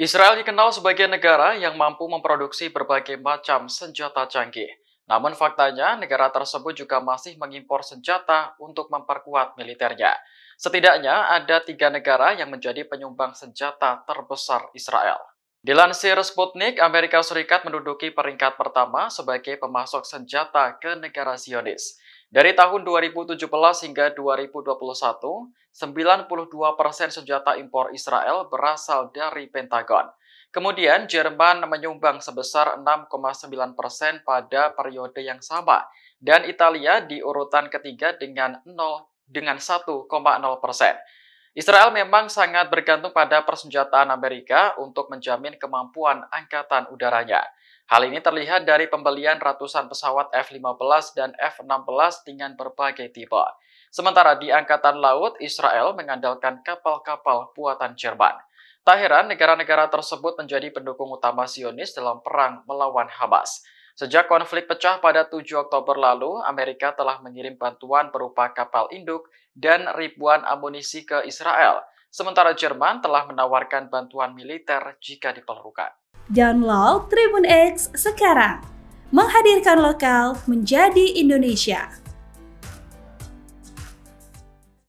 Israel dikenal sebagai negara yang mampu memproduksi berbagai macam senjata canggih. Namun faktanya, negara tersebut juga masih mengimpor senjata untuk memperkuat militernya. Setidaknya ada tiga negara yang menjadi penyumbang senjata terbesar Israel. Dilansir Sputnik, Amerika Serikat menduduki peringkat pertama sebagai pemasok senjata ke negara Zionis. Dari tahun 2017 hingga 2021, 92 persen senjata impor Israel berasal dari Pentagon. Kemudian Jerman menyumbang sebesar 6,9 persen pada periode yang sama, dan Italia di urutan ketiga dengan 0 dengan 1,0 persen. Israel memang sangat bergantung pada persenjataan Amerika untuk menjamin kemampuan angkatan udaranya. Hal ini terlihat dari pembelian ratusan pesawat F-15 dan F-16 dengan berbagai tipe. Sementara di Angkatan Laut, Israel mengandalkan kapal-kapal buatan Jerman. Tak heran negara-negara tersebut menjadi pendukung utama Zionis dalam perang melawan Hamas. Sejak konflik pecah pada 7 Oktober lalu, Amerika telah mengirim bantuan berupa kapal induk dan ribuan amunisi ke Israel, sementara Jerman telah menawarkan bantuan militer jika diperlukan. Download Tribun X sekarang, menghadirkan lokal menjadi Indonesia.